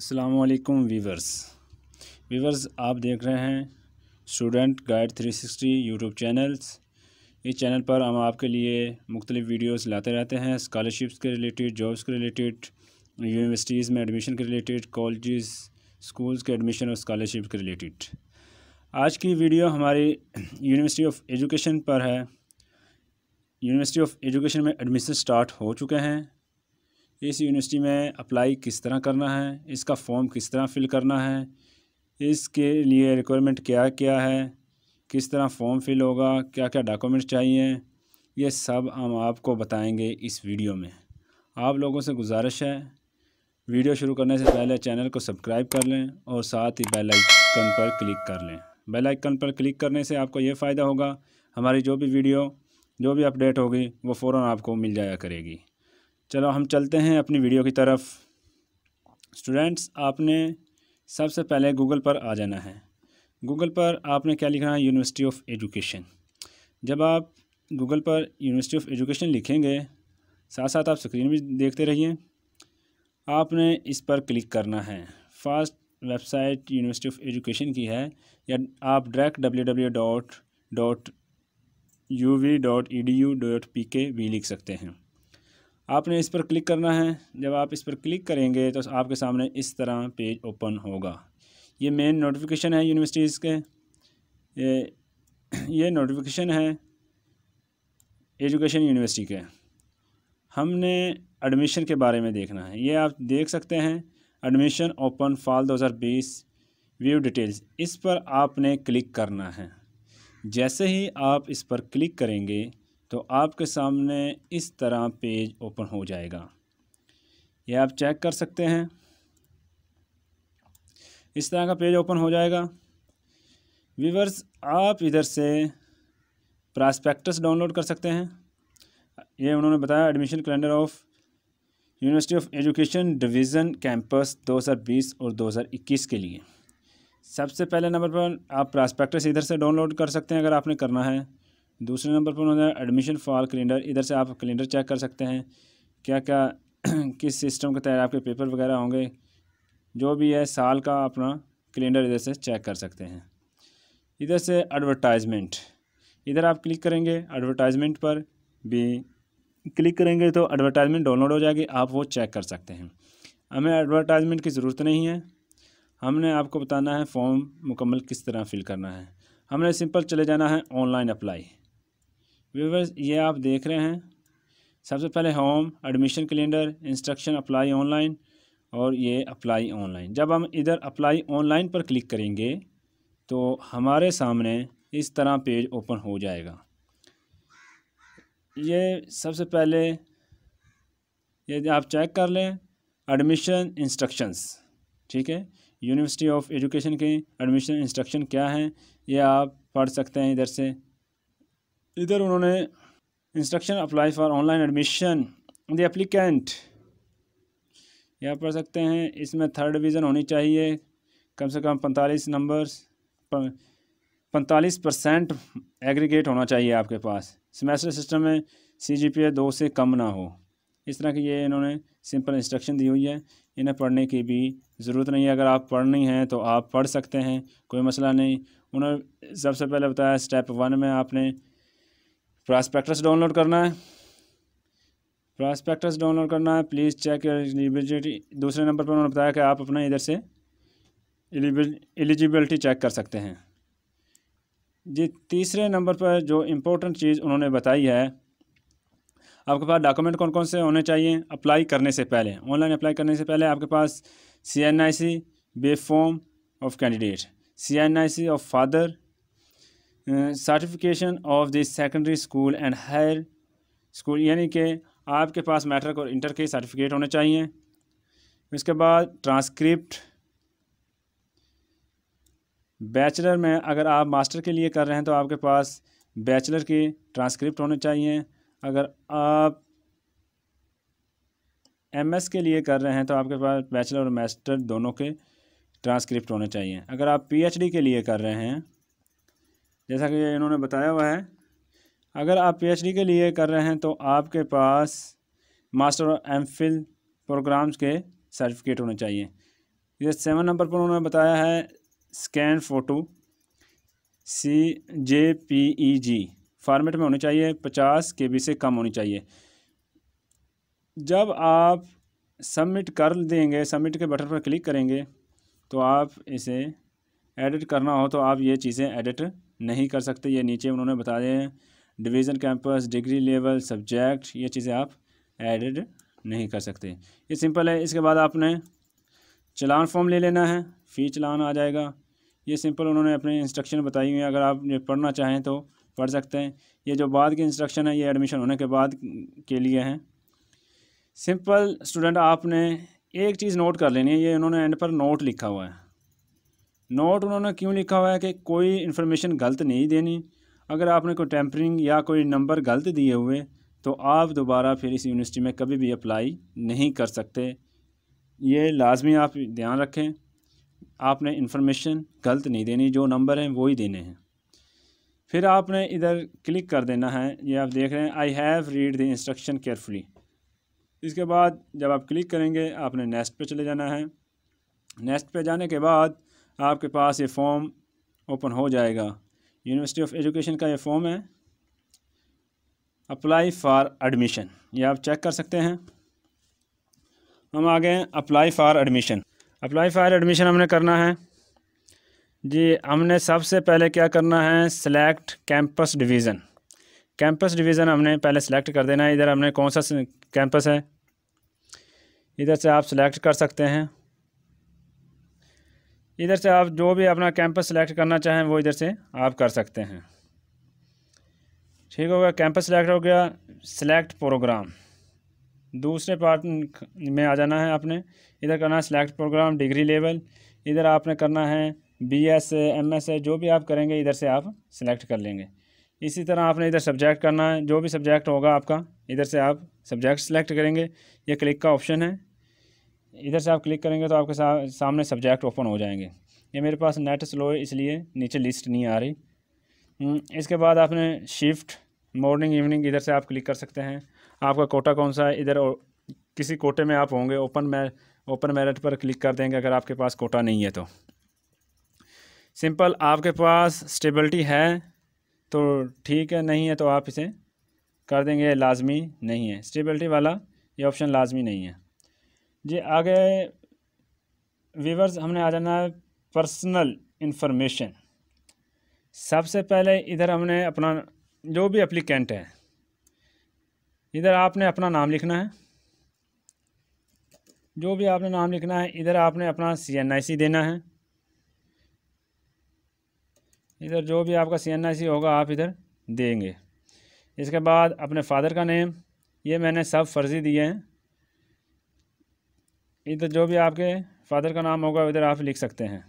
असलकुम viewers viewers आप देख रहे हैं स्टूडेंट गाइड 360 यूट्यूब चैनल्स इस चैनल पर हम आपके लिए मुख्तलिफ़ वीडियोस लाते रहते हैं स्कॉलरशिप्स के रिलेटेड जॉब्स के रिलेटेड यूनिवर्सिटीज़ में एडमिशन के रिलेटेड कॉलेजेस स्कूल्स के एडमिशन और स्कॉलरशिप के रिलेटेड आज की वीडियो हमारी यूनिवर्सिटी ऑफ एजुकेशन पर है यूनिवर्सिटी ऑफ एजुकेशन में एडमिशन स्टार्ट हो चुके हैं इस यूनिवर्सिटी में अप्लाई किस तरह करना है इसका फॉर्म किस तरह फिल करना है इसके लिए रिक्वायरमेंट क्या क्या है किस तरह फॉर्म फिल होगा क्या क्या डॉक्यूमेंट्स चाहिए ये सब हम आपको बताएंगे इस वीडियो में आप लोगों से गुजारिश है वीडियो शुरू करने से पहले चैनल को सब्सक्राइब कर लें और साथ ही बेल आइकन पर क्लिक कर लें बेल आइकन पर क्लिक करने से आपको ये फ़ायदा होगा हमारी जो भी वीडियो जो भी अपडेट होगी वो फ़ौर आपको मिल जाया करेगी चलो हम चलते हैं अपनी वीडियो की तरफ स्टूडेंट्स आपने सबसे पहले गूगल पर आ जाना है गूगल पर आपने क्या लिखना है यूनिवर्सिटी ऑफ एजुकेशन जब आप गूगल पर यूनिवर्सिटी ऑफ एजुकेशन लिखेंगे साथ साथ आप स्क्रीन भी देखते रहिए आपने इस पर क्लिक करना है first website university of education की है या आप direct W W dot dot U V dot E D U dot P K भी लिख सकते हैं आपने इस पर क्लिक करना है जब आप इस पर क्लिक करेंगे तो आपके सामने इस तरह पेज ओपन होगा ये मेन नोटिफिकेशन है यूनिवर्सिटीज़ के ये ये नोटिफिकेशन है एजुकेशन यूनिवर्सिटी के हमने एडमिशन के बारे में देखना है ये आप देख सकते हैं admission open fall 2020 view details इस पर आपने क्लिक करना है जैसे ही आप इस पर क्लिक करेंगे तो आपके सामने इस तरह पेज ओपन हो जाएगा ये आप चेक कर सकते हैं इस तरह का पेज ओपन हो जाएगा वीवर्स आप इधर से प्रास्पेक्टस डाउनलोड कर सकते हैं ये उन्होंने बताया admission calendar of university of education division campus 2020 और 2021 के लिए सबसे पहले नंबर पर आप प्रास्पेक्टस इधर से डाउनलोड कर सकते हैं अगर आपने करना है दूसरे नंबर पर उन्होंने एडमिशन फॉर कैलेंडर इधर से आप कैलेंडर चेक कर सकते हैं क्या क्या किस सिस्टम के तहत आपके पेपर वगैरह होंगे जो भी है साल का अपना कैलेंडर इधर से चेक कर सकते हैं इधर से एडवर्टाइजमेंट इधर आप क्लिक करेंगे एडवर्टाइजमेंट पर भी क्लिक करेंगे तो एडवर्टाइजमेंट डाउनलोड हो जाएगी आप वो चेक कर सकते हैं हमें एडवर्टाइजमेंट की ज़रूरत नहीं है हमने आपको बताना है फॉर्म मुकम्मल किस तरह फ़िल करना है हमने सिंपल चले जाना है ऑनलाइन अप्लाई व्यूवर्स ये आप देख रहे हैं सबसे पहले home admission calendar instruction apply online और ये अप्लाई ऑनलाइन जब हम इधर अप्लाई ऑनलाइन पर क्लिक करेंगे तो हमारे सामने इस तरह पेज ओपन हो जाएगा ये सबसे पहले ये आप चेक कर लें एडमिशन इंस्ट्रक्शंस ठीक है यूनिवर्सिटी ऑफ एजुकेशन के एडमिशन इंस्ट्रक्शन क्या हैं ये आप पढ़ सकते हैं इधर से इधर उन्होंने instruction apply for online admission the applicant यह पढ़ सकते हैं इसमें थर्ड डिवीज़न होनी चाहिए कम से कम पैंतालीस नंबर्स पैंतालीस परसेंट एग्रीगेट होना चाहिए आपके पास सेमेस्टर सिस्टम में सी जी पी ए दो से कम ना हो इस तरह की ये इन्होंने सिंपल इंस्ट्रक्शन दी हुई है इन्हें पढ़ने की भी ज़रूरत नहीं है अगर आप पढ़नी है तो आप पढ़ सकते हैं कोई मसला नहीं उन्होंने सबसे पहले बताया स्टेप वन में आपने प्रॉस्पेक्टस डाउनलोड करना है प्रॉस्पेक्टस डाउनलोड करना है प्लीज़ चेक एलिजिबिलिटी दूसरे नंबर पर उन्होंने बताया कि आप अपना इधर से एलिजिबिलिटी चेक कर सकते हैं जी तीसरे नंबर पर जो इम्पोर्टेंट चीज़ उन्होंने बताई है आपके पास डॉक्यूमेंट कौन कौन से होने चाहिए अप्लाई करने से पहले ऑनलाइन अप्लाई करने से पहले आपके पास C N I C B form of candidate C N I C of father certification of this secondary school and higher school यानी कि आपके पास मैट्रिक और इंटर के सर्टिफिकेट होने चाहिए उसके बाद ट्रांसक्रिप्ट बैचलर में अगर आप मास्टर के लिए कर रहे हैं तो आपके पास बैचलर के ट्रांसक्रिप्ट होने चाहिए अगर आप एमएस के लिए कर रहे हैं तो आपके पास बैचलर और मास्टर दोनों के ट्रांसक्रिप्ट होने चाहिए अगर आप पीएचडी के लिए कर रहे हैं जैसा कि इन्होंने बताया हुआ है अगर आप पीएचडी के लिए कर रहे हैं तो आपके पास मास्टर एम फिल प्रोग्राम्स के सर्टिफिकेट होने चाहिए ये सेवन नंबर पर उन्होंने बताया है scan photo C J P E G format में होनी चाहिए पचास के बी से कम होनी चाहिए जब आप सबमिट कर देंगे सबमिट के बटन पर क्लिक करेंगे तो आप इसे एडिट करना हो तो आप ये चीज़ें एडिट नहीं कर सकते ये नीचे उन्होंने बता दें division campus degree level subject ये चीज़ें आप एडिड नहीं कर सकते ये सिंपल है इसके बाद आपने चलान फॉर्म ले लेना है फ़ी चलान आ जाएगा ये सिंपल उन्होंने अपने इंस्ट्रक्शन बताई हुई है अगर आप ये पढ़ना चाहें तो पढ़ सकते हैं ये जो बाद के इंस्ट्रक्शन है ये एडमिशन होने के बाद के लिए हैं सिंपल स्टूडेंट आपने एक चीज़ नोट कर लेनी है ये उन्होंने एंड पर नोट लिखा हुआ है नोट उन्होंने क्यों लिखा हुआ है कि कोई इन्फॉर्मेशन गलत नहीं देनी अगर आपने कोई टेम्परिंग या कोई नंबर गलत दिए हुए तो आप दोबारा फिर इस यूनिवर्सिटी में कभी भी अप्लाई नहीं कर सकते ये लाजमी आप ध्यान रखें आपने इन्फॉर्मेशन गलत नहीं देनी जो नंबर हैं वो ही देने हैं फिर आपने इधर क्लिक कर देना है ये आप देख रहे हैं I have read the instruction carefully इसके बाद जब आप क्लिक करेंगे आपने नेक्स्ट पे चले जाना है नेक्स्ट पे जाने के बाद आपके पास ये फॉर्म ओपन हो जाएगा यूनिवर्सिटी ऑफ एजुकेशन का ये फॉर्म है अप्लाई फ़ार एडमिशन ये आप चेक कर सकते हैं हम आ गए apply for admission apply for admission हमने करना है जी हमने सबसे पहले क्या करना है select campus division campus division हमने पहले सिलेक्ट कर देना है इधर हमने कौन सा कैंपस है इधर से आप सिलेक्ट कर सकते हैं इधर से आप जो भी अपना कैंपस सेलेक्ट करना चाहें वो इधर से आप कर सकते हैं ठीक हो गया कैंपस सेलेक्ट हो गया सेलेक्ट प्रोग्राम दूसरे पार्ट में आ जाना है आपने इधर करना है सेलेक्ट प्रोग्राम डिग्री लेवल इधर आपने करना है बी एस एम एस जो भी आप करेंगे इधर से आप सेलेक्ट कर लेंगे इसी तरह आपने इधर सब्जेक्ट करना है जो भी सब्जेक्ट होगा आपका इधर से आप सब्जेक्ट सेलेक्ट करेंगे ये क्लिक का ऑप्शन है इधर से आप क्लिक करेंगे तो आपके सामने सब्जेक्ट ओपन हो जाएंगे ये मेरे पास नेट स्लो है इसलिए नीचे लिस्ट नहीं आ रही हम्म, इसके बाद आपने शिफ्ट मॉर्निंग इवनिंग इधर से आप क्लिक कर सकते हैं आपका कोटा कौन सा है इधर किसी कोटे में आप होंगे ओपन मै ओपन मेरिट पर क्लिक कर देंगे अगर आपके पास कोटा नहीं है तो सिंपल आपके पास स्टेबिलिटी है तो ठीक है नहीं है तो आप इसे कर देंगे लाजमी नहीं है स्टेबिलिटी वाला ये ऑप्शन लाजमी नहीं है जी आगे वीवर्स हमने आ जाना है पर्सनल इन्फॉर्मेशन सबसे पहले इधर हमने अपना जो भी एप्लीकेंट है इधर आपने अपना नाम लिखना है जो भी आपने नाम लिखना है इधर आपने अपना सी एन आई सी देना है इधर जो भी आपका सी एन आई सी होगा आप इधर देंगे इसके बाद अपने फादर का नेम ये मैंने सब फर्जी दिए हैं इधर जो भी आपके फ़ादर का नाम होगा इधर आप लिख सकते हैं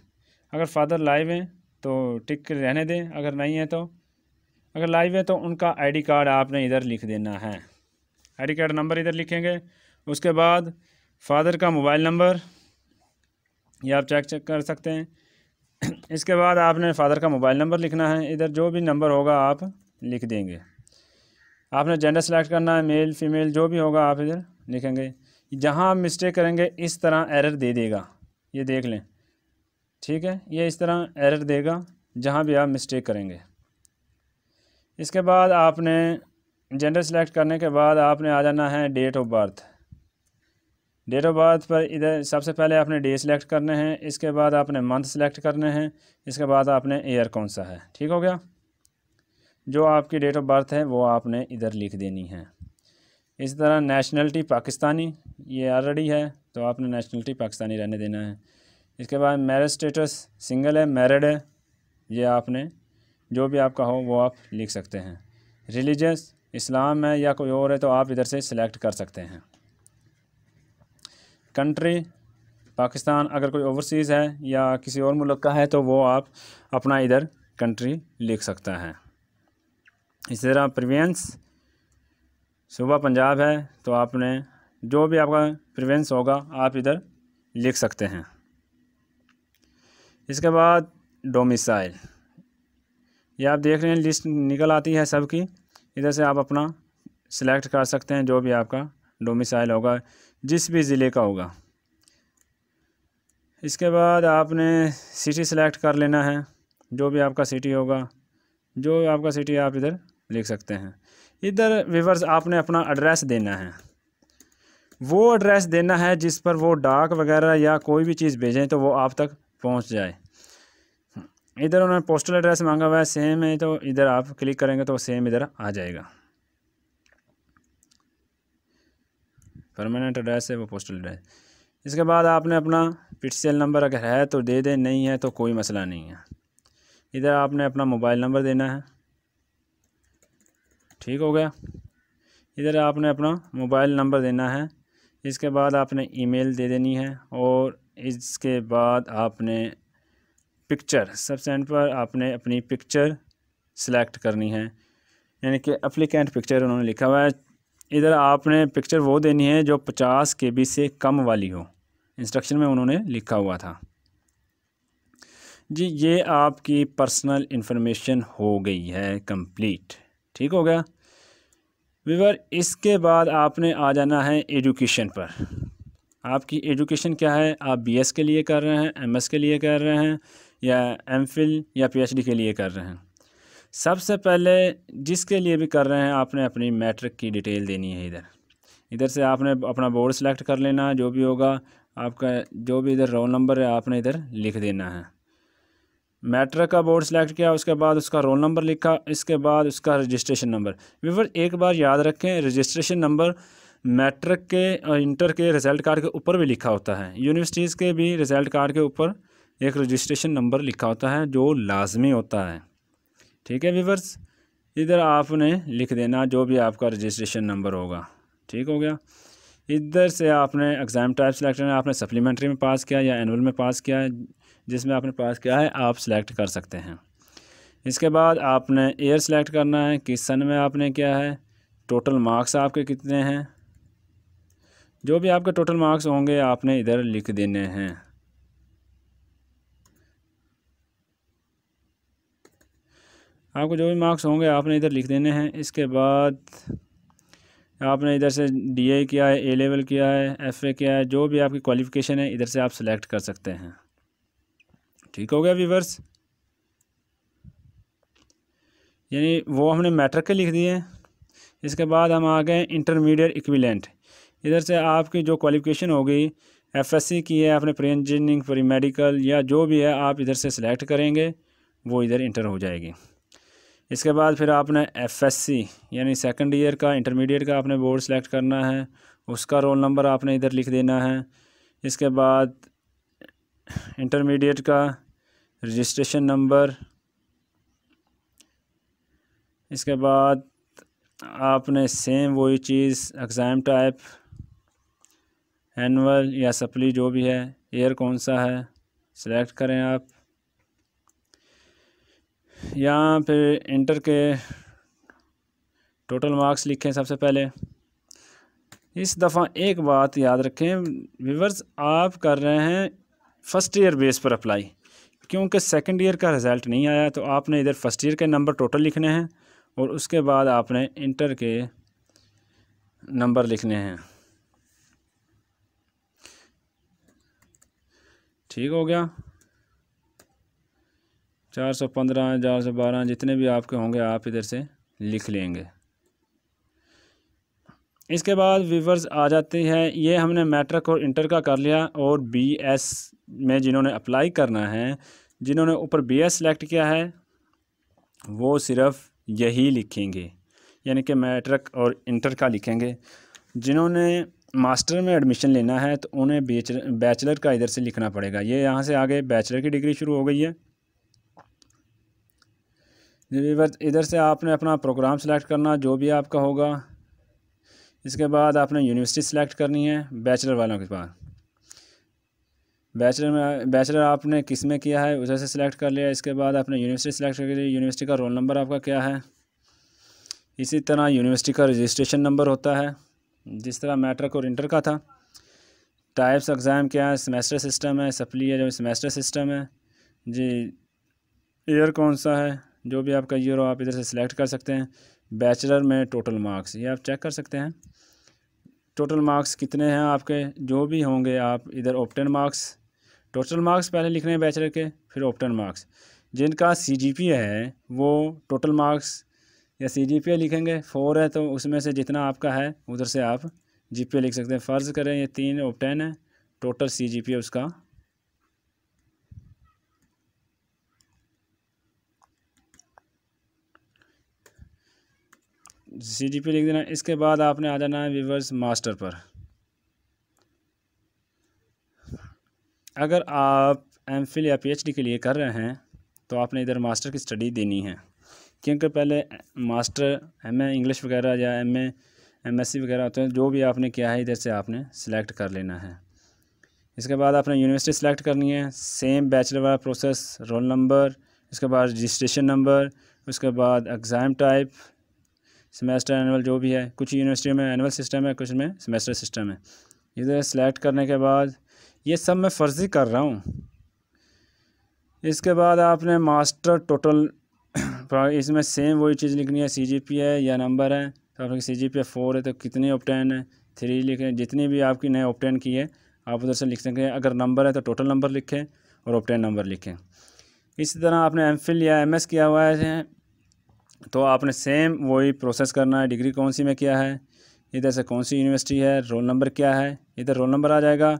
अगर फ़ादर लाइव हैं तो टिक रहने दें अगर नहीं है तो अगर लाइव है तो उनका आईडी कार्ड आपने इधर लिख देना है आईडी कार्ड नंबर इधर लिखेंगे उसके बाद फादर का मोबाइल नंबर ये आप चेक चेक कर सकते हैं इसके बाद आपने फादर का मोबाइल नंबर लिखना है इधर जो भी नंबर होगा आप लिख देंगे आपने जेंडर सेलेक्ट करना है मेल फीमेल जो भी होगा आप इधर लिखेंगे जहाँ आप मिस्टेक करेंगे इस तरह एरर दे देगा ये देख लें ठीक है ये इस तरह एरर देगा जहाँ भी आप मिस्टेक करेंगे इसके बाद आपने जेंडर सेलेक्ट करने के बाद आपने आ जाना है date of birth date of birth पर इधर सबसे पहले आपने डे सिलेक्ट करने हैं इसके बाद आपने मंथ सेलेक्ट करने हैं इसके बाद आपने ईयर कौन सा है ठीक हो गया जो आपकी डेट ऑफ बर्थ है वो आपने इधर लिख देनी है इस तरह नेशनलिटी पाकिस्तानी ये ऑलरेडी है तो आपने नेशनलिटी पाकिस्तानी रहने देना है इसके बाद मैरिज स्टेटस सिंगल है मैरिड है ये आपने जो भी आपका हो वो आप लिख सकते हैं रिलीजस इस्लाम है या कोई और है तो आप इधर से सिलेक्ट कर सकते हैं कंट्री पाकिस्तान अगर कोई ओवरसीज़ है या किसी और मुल्क का है तो वो आप अपना इधर कंट्री लिख सकता है इसी तरह प्रिवियंस सूबा पंजाब है तो आपने जो भी आपका प्रिवेंस होगा आप इधर लिख सकते हैं इसके बाद डोमिसाइल ये आप देख रहे हैं लिस्ट निकल आती है सबकी इधर से आप अपना सिलेक्ट कर सकते हैं जो भी आपका डोमिसाइल होगा जिस भी ज़िले का होगा इसके बाद आपने सिटी सेलेक्ट कर लेना है जो भी आपका सिटी होगा जो भी आपका सिटी आप इधर लिख सकते हैं इधर विवर्स आपने अपना एड्रेस देना है वो एड्रेस देना है जिस पर वो डाक वगैरह या कोई भी चीज़ भेजें तो वो आप तक पहुंच जाए इधर उन्होंने पोस्टल एड्रेस मांगा हुआ है सेम है तो इधर आप क्लिक करेंगे तो सेम इधर आ जाएगा परमानेंट एड्रेस है वो पोस्टल एड्रेस इसके बाद आपने अपना पिटसेल नंबर अगर है तो दे दें नहीं है तो कोई मसला नहीं है इधर आपने अपना मोबाइल नंबर देना है ठीक हो गया इधर आपने अपना मोबाइल नंबर देना है इसके बाद आपने ईमेल दे देनी है और इसके बाद आपने पिक्चर सबसे एंड पर आपने अपनी पिक्चर सेलेक्ट करनी है यानी कि अप्लीकेंट पिक्चर उन्होंने लिखा हुआ है इधर आपने पिक्चर वो देनी है जो पचास के बी से कम वाली हो इंस्ट्रक्शन में उन्होंने लिखा हुआ था जी ये आपकी पर्सनल इन्फॉर्मेशन हो गई है कंप्लीट ठीक हो गया वीवर इसके बाद आपने आ जाना है एजुकेशन पर आपकी एजुकेशन क्या है आप बीएस के लिए कर रहे हैं एमएस के लिए कर रहे हैं या एमफिल या पीएचडी के लिए कर रहे हैं सबसे पहले जिसके लिए भी कर रहे हैं आपने अपनी मैट्रिक की डिटेल देनी है इधर इधर से आपने अपना बोर्ड सेलेक्ट कर लेना जो भी होगा आपका जो भी इधर रोल नंबर है आपने इधर लिख देना है मैट्रिक का बोर्ड सेलेक्ट किया उसके बाद उसका रोल नंबर लिखा इसके बाद उसका रजिस्ट्रेशन नंबर व्यूवर एक बार याद रखें रजिस्ट्रेशन नंबर मैट्रिक के और इंटर के रिज़ल्ट कार्ड के ऊपर भी लिखा होता है यूनिवर्सिटीज़ के भी रिज़ल्ट कार्ड के ऊपर एक रजिस्ट्रेशन नंबर लिखा होता है जो लाजमी होता है ठीक है व्यूवर्स इधर आपने लिख देना जो भी आपका रजिस्ट्रेशन नंबर होगा ठीक हो गया इधर से आपने एग्ज़ाम टाइप सेलेक्ट करना आपने सप्लीमेंट्री में पास किया या एनुअल में पास किया जिसमें आपने पास किया है आप सिलेक्ट कर सकते हैं इसके बाद आपने एयर सेलेक्ट करना है किस सन में आपने क्या है टोटल मार्क्स आपके कितने हैं जो भी आपके टोटल मार्क्स होंगे आपने इधर लिख देने हैं आपको जो भी मार्क्स होंगे आपने इधर लिख देने हैं इसके बाद आपने इधर से डीए किया है ए लेवल किया है एफए किया है जो भी आपकी क्वालिफ़िकेशन है इधर से आप सिलेक्ट कर सकते हैं ठीक हो गया व्यूवर्स यानी वो हमने मैट्रिक के लिख दिए इसके बाद हम आ गए इंटरमीडिएट इक्विलेंट इधर से आपकी जो क्वालिफिकेशन होगी एफएससी की है आपने प्री इंजीनियरिंग प्री मेडिकल या जो भी है आप इधर से सिलेक्ट करेंगे वो इधर इंटर हो जाएगी इसके बाद फिर आपने एफएससी यानी सेकंड ईयर का इंटरमीडिएट का आपने बोर्ड सेलेक्ट करना है उसका रोल नंबर आपने इधर लिख देना है इसके बाद इंटरमीडिएट का रजिस्ट्रेशन नंबर इसके बाद आपने सेम वही चीज़ एग्ज़ाम टाइप एनअल या सप्ली जो भी है ईयर कौन सा है सिलेक्ट करें आप यहाँ पे इंटर के टोटल मार्क्स लिखें सबसे पहले इस दफ़ा एक बात याद रखें व्यूवर्स आप कर रहे हैं फ़र्स्ट ईयर बेस पर अप्लाई क्योंकि सेकंड ईयर का रिज़ल्ट नहीं आया तो आपने इधर फ़र्स्ट ईयर के नंबर टोटल लिखने हैं और उसके बाद आपने इंटर के नंबर लिखने हैं ठीक हो गया चार सौ पंद्रह चार सौ बारह जितने भी आपके होंगे आप इधर से लिख लेंगे इसके बाद वीवर्स आ जाती है ये हमने मैट्रिक और इंटर का कर लिया और बी एस में जिन्होंने अप्लाई करना है जिन्होंने ऊपर बी एस सेलेक्ट किया है वो सिर्फ़ यही लिखेंगे यानी कि मैट्रिक और इंटर का लिखेंगे जिन्होंने मास्टर में एडमिशन लेना है तो उन्हें बैचलर बैचलर का इधर से लिखना पड़ेगा ये यहाँ से आगे बैचलर की डिग्री शुरू हो गई है इधर से आपने अपना प्रोग्राम सेलेक्ट करना जो भी आपका होगा इसके बाद आपने यूनिवर्सिटी सेलेक्ट करनी है बैचलर वालों के पास बैचलर में बैचलर आपने किस में किया है उधर से सिलेक्ट कर लिया इसके बाद आपने यूनिवर्सिटी सेलेक्ट कर लिया यूनिवर्सिटी का रोल नंबर आपका क्या है इसी तरह यूनिवर्सिटी का रजिस्ट्रेशन नंबर होता है जिस तरह मैट्रिक और इंटर का था टाइप्स एग्ज़ाम क्या है सेमेस्टर सिस्टम है सप्ली है जो सेमेस्टर सिस्टम है जी ईयर कौन सा है जो भी आपका ईयर हो आप इधर से सिलेक्ट कर सकते हैं बैचलर में टोटल मार्क्स ये आप चेक कर सकते हैं टोटल मार्क्स कितने हैं आपके जो भी होंगे आप इधर ऑप्टन मार्क्स टोटल मार्क्स पहले लिखने हैं बैचलर के फिर ऑप्टन मार्क्स जिनका सी है वो टोटल मार्क्स या सी जी लिखेंगे फोर है तो उसमें से जितना आपका है उधर से आप जी लिख सकते हैं फ़र्ज़ करें ये तीन ओपटेन है टोटल सी उसका सी डी पी लिख देना इसके बाद आपने आ जाना है वीवर्स मास्टर पर अगर आप एम फिल या पी एच डी के लिए कर रहे हैं तो आपने इधर मास्टर की स्टडी देनी है क्योंकि पहले मास्टर एम ए इंग्लिश वगैरह या M A M S C वगैरह होते हैं जो भी आपने किया है इधर से आपने सिलेक्ट कर लेना है इसके बाद आपने यूनिवर्सिटी सेलेक्ट करनी है सेम बैचलर वाला प्रोसेस रोल नंबर इसके बाद रजिस्ट्रेशन नंबर उसके बाद एग्ज़ाम टाइप सेमेस्टर एनअल जो भी है कुछ यूनिवर्सिटी में एनअल सिस्टम है कुछ में सेमेस्टर सिस्टम है इधर सेलेक्ट करने के बाद ये सब मैं फर्जी कर रहा हूँ इसके बाद आपने मास्टर टोटल इसमें सेम वही चीज़ लिखनी है सी जी पी है या नंबर है तो आपकी सी जी पी फोर है तो कितनी ऑप्टेन है थ्री लिखें जितनी भी आपकी नए ऑप्टेन की है आप उधर से लिख सकें अगर नंबर है तो टोटल नंबर लिखें और ऑप्टेन नंबर लिखें इसी तरह आपने एम फिल या एम एस किया हुआ है तो आपने सेम वही प्रोसेस करना है डिग्री कौन सी में किया है इधर से कौन सी यूनिवर्सिटी है रोल नंबर क्या है इधर रोल नंबर आ जाएगा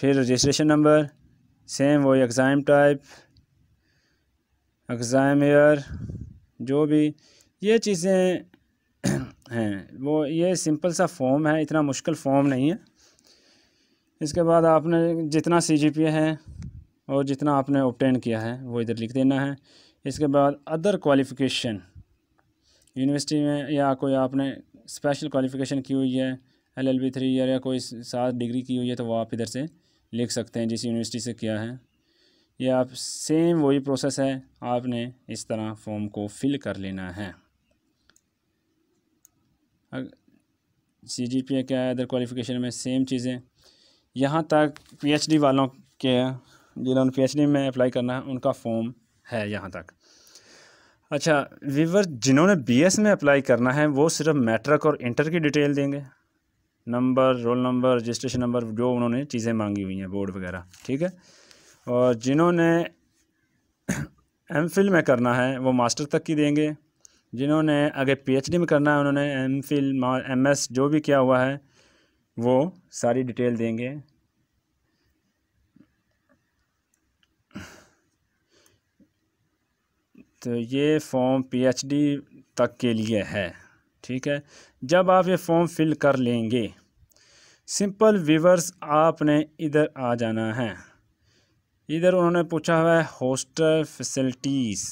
फिर रजिस्ट्रेशन नंबर सेम वही एग्ज़ाम टाइप एग्ज़ाम ईयर जो भी ये चीज़ें हैं वो ये सिंपल सा फॉर्म है इतना मुश्किल फॉर्म नहीं है इसके बाद आपने जितना सी जी पी है और जितना आपने ओपटेन किया है वो इधर लिख देना है इसके बाद अदर क्वालिफ़िकेशन यूनिवर्सिटी में या कोई आपने स्पेशल क्वालिफ़िकेशन की हुई है L L B three year या कोई साथ डिग्री की हुई है तो वो आप इधर से लिख सकते हैं जिस यूनिवर्सिटी से किया है ये आप सेम वही प्रोसेस है आपने इस तरह फॉर्म को फिल कर लेना है सी जी पी क्या है अदर क्वालिफ़िकेशन में सेम चीज़ें यहाँ तक पी एच डी वालों के जिन्होंने पी एच डी में अप्लाई करना है उनका फॉर्म है यहाँ तक अच्छा वीवर जिन्होंने बीएस में अप्लाई करना है वो सिर्फ मैट्रिक और इंटर की डिटेल देंगे number roll number registration number जो उन्होंने चीज़ें मांगी हुई हैं बोर्ड वगैरह ठीक है और जिन्होंने एम फिल में करना है वो मास्टर तक की देंगे जिन्होंने एच डी में करना है उन्होंने एम फिल एम एस जो भी किया हुआ है वो सारी डिटेल देंगे तो ये फॉर्म पीएचडी तक के लिए है ठीक है जब आप ये फॉर्म फिल कर लेंगे सिंपल व्यूवर्स आपने इधर आ जाना है इधर उन्होंने पूछा हुआ है हॉस्टल फैसिलिटीज़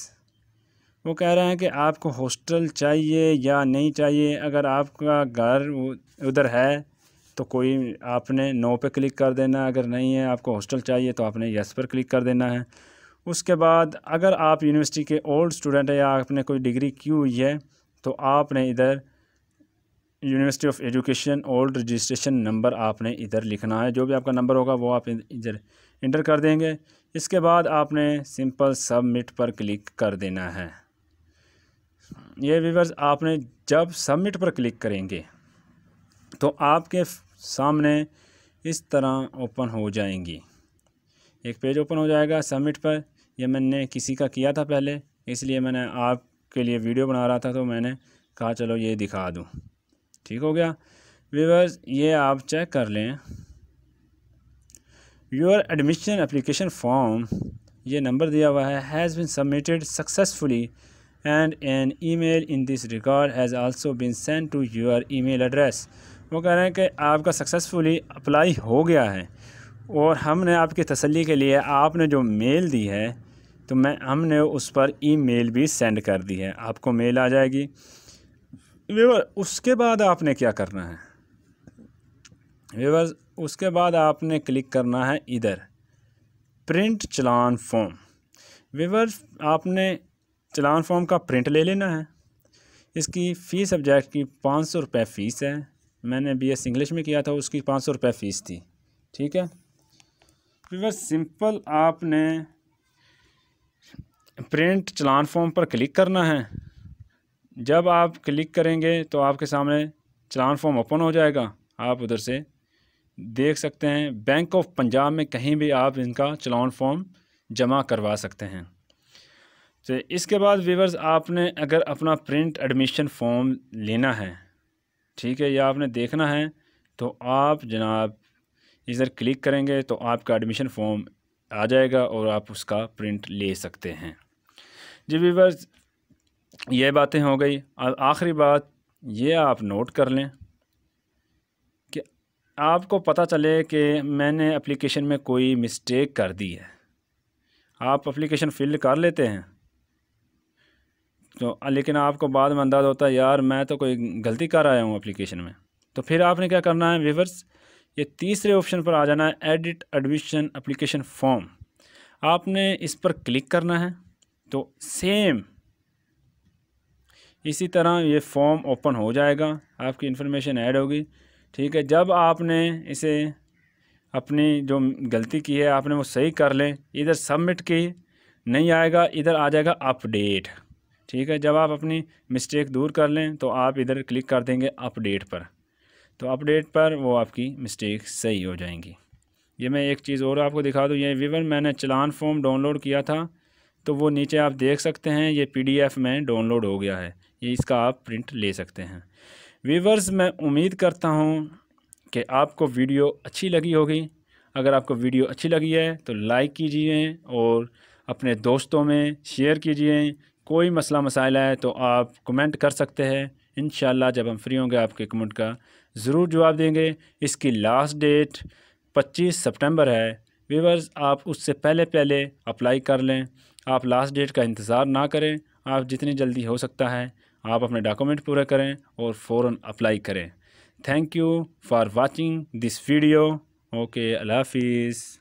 वो कह रहे हैं कि आपको हॉस्टल चाहिए या नहीं चाहिए अगर आपका घर उधर है तो कोई आपने नो पे क्लिक कर देना अगर नहीं है आपको हॉस्टल चाहिए तो आपने यस पर क्लिक कर देना है उसके बाद अगर आप यूनिवर्सिटी के ओल्ड स्टूडेंट हैं या आपने कोई डिग्री की हुई है तो आपने इधर university of education old registration number आपने इधर लिखना है जो भी आपका नंबर होगा वो आप इधर इंटर कर देंगे इसके बाद आपने सिंपल सबमिट पर क्लिक कर देना है ये वीवर्स आपने जब सबमिट पर क्लिक करेंगे तो आपके सामने इस तरह ओपन हो जाएंगी एक पेज ओपन हो जाएगा सबमिट पर यह मैंने किसी का किया था पहले इसलिए मैंने आपके लिए वीडियो बना रहा था तो मैंने कहा चलो ये दिखा दूँ ठीक हो गया व्यूवर्स ये आप चेक कर लें योर एडमिशन एप्लीकेशन फॉर्म ये नंबर दिया हुआ है has been submitted successfully and an email in this record has also been send to your email address वो कह रहे हैं कि आपका सक्सेसफुली अप्लाई हो गया है और हमने आपकी तसल्ली के लिए आपने जो मेल दी है तो मैं हमने उस पर ईमेल भी सेंड कर दी है आपको मेल आ जाएगी व्यूवर उसके बाद आपने क्या करना है व्यूवर उसके बाद आपने क्लिक करना है इधर प्रिंट चलान फॉर्म व्यूवर आपने चलान फॉर्म का प्रिंट ले लेना है इसकी फ़ीस सब्जेक्ट की पाँच सौ रुपये फ़ीस है मैंने बीएस इंग्लिश में किया था उसकी पाँच सौ रुपये फ़ीस थी ठीक है वीवर सिंपल आपने प्रिंट चलान फॉर्म पर क्लिक करना है जब आप क्लिक करेंगे तो आपके सामने चलान फॉर्म ओपन हो जाएगा आप उधर से देख सकते हैं बैंक ऑफ पंजाब में कहीं भी आप इनका चलान फॉर्म जमा करवा सकते हैं तो इसके बाद वीवर्स आपने अगर अपना प्रिंट एडमिशन फॉर्म लेना है ठीक है या आपने देखना है तो आप जनाब इधर क्लिक करेंगे तो आपका एडमिशन फॉर्म आ जाएगा और आप उसका प्रिंट ले सकते हैं जी वीवर्स ये बातें हो गई और आखिरी बात ये आप नोट कर लें कि आपको पता चले कि मैंने एप्लीकेशन में कोई मिस्टेक कर दी है आप एप्लीकेशन फिल कर लेते हैं तो लेकिन आपको बाद में अंदाज़ होता है यार मैं तो कोई गलती कर आया हूँ एप्लीकेशन में तो फिर आपने क्या करना है वीवर्स ये तीसरे ऑप्शन पर आ जाना है एडिट एडमिशन अप्लीकेशन फॉर्म आपने इस पर क्लिक करना है तो सेम इसी तरह ये फॉर्म ओपन हो जाएगा आपकी इन्फॉर्मेशन ऐड होगी ठीक है जब आपने इसे अपनी जो गलती की है आपने वो सही कर लें इधर सबमिट की नहीं आएगा इधर आ जाएगा अपडेट ठीक है जब आप अपनी मिस्टेक दूर कर लें तो आप इधर क्लिक कर देंगे अपडेट पर तो अपडेट पर वो आपकी मिस्टेक सही हो जाएंगी ये मैं एक चीज़ और आपको दिखा दूँ ये वीवर मैंने चलान फॉर्म डाउनलोड किया था तो वो नीचे आप देख सकते हैं ये पी में डाउनलोड हो गया है ये इसका आप प्रिंट ले सकते हैं वीवर्स मैं उम्मीद करता हूँ कि आपको वीडियो अच्छी लगी होगी अगर आपको वीडियो अच्छी लगी है तो लाइक कीजिए और अपने दोस्तों में शेयर कीजिए कोई मसला मसाइल है तो आप कमेंट कर सकते हैं इन जब हम फ्री होंगे आपके कमेंट का ज़रूर जवाब देंगे इसकी लास्ट डेट 25 सितंबर है व्यूवर्स आप उससे पहले पहले अप्लाई कर लें आप लास्ट डेट का इंतज़ार ना करें आप जितनी जल्दी हो सकता है आप अपने डॉक्यूमेंट पूरे करें और फ़ौर अप्लाई करें thank you for watching this video okay Allah